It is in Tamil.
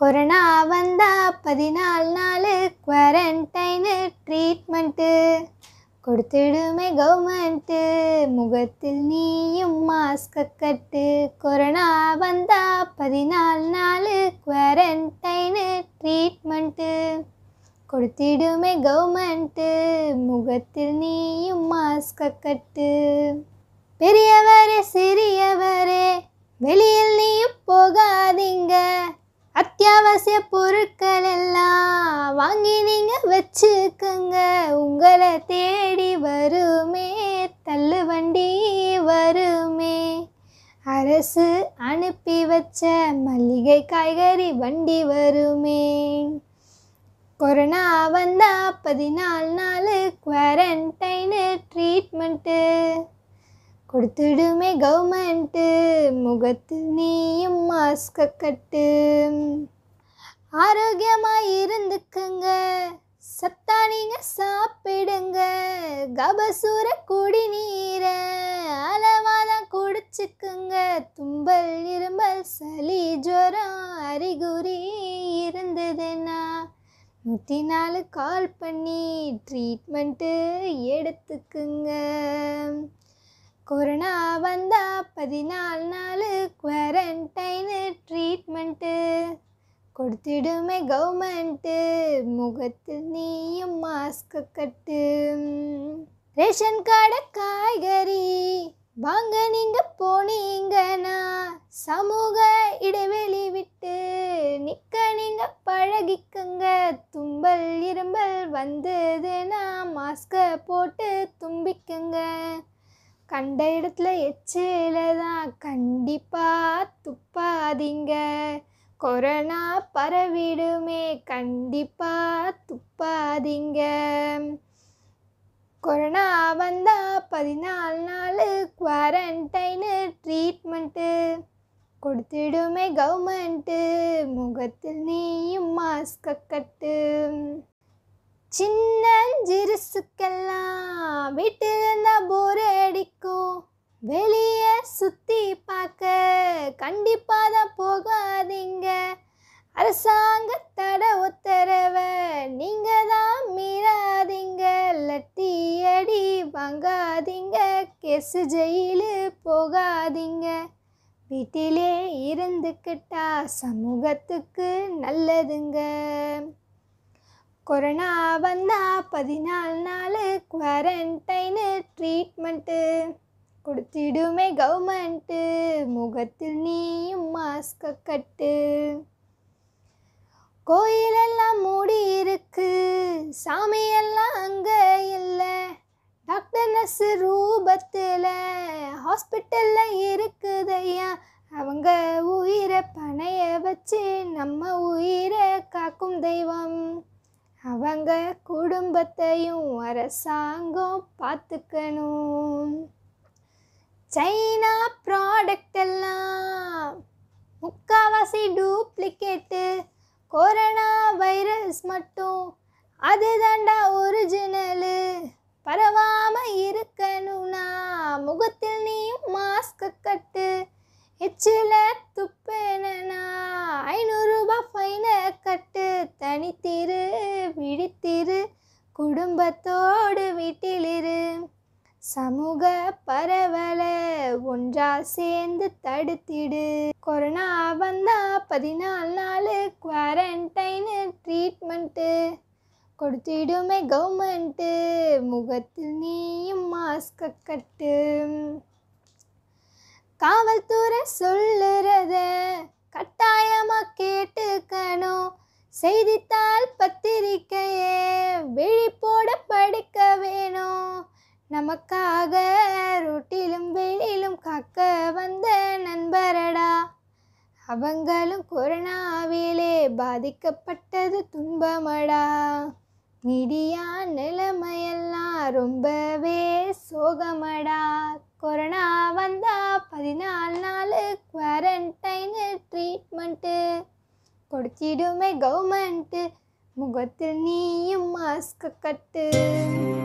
கொரோனா வந்தா பதினாலு நாள் குவாரண்டைனு ட்ரீட்மெண்ட்டு கொடுத்துடுமே கவர்மெண்ட்டு முகத்தில் நீயும் மாஸ்க கட்டு கொரோனா வந்தா பதினாலு நாள் குவாரண்டைனு ட்ரீட்மெண்ட்டு கொடுத்திடுமே கவர்மெண்ட்டு முகத்தில் நீயும் மாஸ்க கட்டு பெரியவரே சிறியவரே வெளியில் நீயும் போகாதீங்க அத்தியாவசிய பொருட்கள் எல்லாம் வாங்கி நீங்க வச்சுக்கோங்க உங்களை தேடி வருமே தள்ளுவண்டி வருமே அரசு அனுப்பி வச்ச மல்லிகை காய்கறி வண்டி வருமே கொரோனா வந்தா பதினாலு நாள் குவாரண்டைனு ட்ரீட்மெண்ட்டு கொடுத்துடுமே கவர்மெண்ட்டு முகத்து நீயும் மாஸ்க கட்டு ஆரோக்கியமாக இருந்துக்குங்க சத்தா நீங்கள் சாப்பிடுங்க கபசூர குடிநீரை அளவாக தான் குடிச்சுக்குங்க தும்பல் இரும்பல் சளி ஜுரம் அறிகுறி இருந்ததுன்னா நூற்றி நாலு கால் பண்ணி ட்ரீட்மெண்ட்டு எடுத்துக்குங்க கொரோனா வந்தா பதினாலு நாள் குவாரண்டைனு ட்ரீட்மெண்ட்டு கொடுத்துடுமே கவர்மெண்ட்டு முகத்தில் நீயும் மாஸ்க்கு கட்டு ரேஷன் கார்டை காய்கறி வாங்க நீங்கள் போனீங்கன்னா சமூக இடைவெளி விட்டு நிற்க நீங்கள் பழகிக்கங்க தும்பல் இரும்பல் வந்ததுன்னா மாஸ்கை போட்டு தும்பிக்கங்க கண்ட இடத்துல எச்சேல தான் கண்டிப்பாக துப்பாதீங்க கொரோனா பரவிடுமே கண்டிப்பாக துப்பாதீங்க கொரோனா வந்தால் பதினாலு நாள் குவாரண்டைனு ட்ரீட்மெண்ட்டு கொடுத்துடுமே கவர்மெண்ட்டு முகத்தில் நீயும் மாஸ்க கட்டு சின்ன சின்னஞ்சிறுசுக்கெல்லாம் வீட்டிருந்தா போர் அடிக்கும் வெளியே சுற்றி பார்க்க கண்டிப்பாக தான் போகாதீங்க அரசாங்கத்தட உத்தரவை நீங்கள் தான் மீறாதீங்க லட்டி அடி வாங்காதீங்க கெசு ஜெயிலு போகாதீங்க வீட்டிலே இருந்துக்கிட்டா சமூகத்துக்கு நல்லதுங்க கொரோனா வந்தால் பதினாலு நாள் குவாரண்டைனு ட்ரீட்மெண்ட்டு கொடுத்திடுமே கவர்மெண்ட்டு முகத்தில் நீயும் மாஸ்க கட்டு கோயிலெல்லாம் மூடி இருக்கு சாமியெல்லாம் அங்கே இல்லை டாக்டர் நர்ஸ் ரூபத்தில் ஹாஸ்பிட்டலில் இருக்குதையா அவங்க உயிரை பனைய வச்சு நம்ம உயிரை காக்கும் தெய்வம் அவங்க குடும்பத்தையும் அரசாங்கம் பார்த்துக்கணும் சைனா ப்ராடக்ட் எல்லாம் முக்காவாசி டூப்ளிகேட்டு கொரோனா வைரஸ் மட்டும் அது தாண்டா ஒரிஜினலு பரவாம இருக்கணும்னா முகத்தில் நீயும் மாஸ்க் கட்டு எச்சில துப்பேனா ஐநூறுரூபா ஃபைனை கட்டு தனித்தி சமூக பரவல ஒன்றா சேர்ந்து தடுத்திடு கொரோனா வந்தா பதினாலு நாள் குவாரண்டைனு ட்ரீட்மெண்ட்டு கொடுத்திடுமே கவர்மெண்ட்டு முகத்தில் நீயும் மாஸ்க கட்டு காவல்துறை சொல்லு நமக்காக ரொட்டிலும் வெளியிலும் காக்க வந்த நண்பரடா அவங்களும் கொரோனாவிலே பாதிக்கப்பட்டது துன்பமடா நிதியா நிலைமையெல்லாம் ரொம்பவே சோகமடா கொரோனா வந்தா பதினாலு நாள் குவாரண்டைனு ட்ரீட்மெண்ட்டு கொடுத்திடுமே கவர்மெண்ட்டு முகத்தில் நீயும் மாஸ்க்கு கட்டு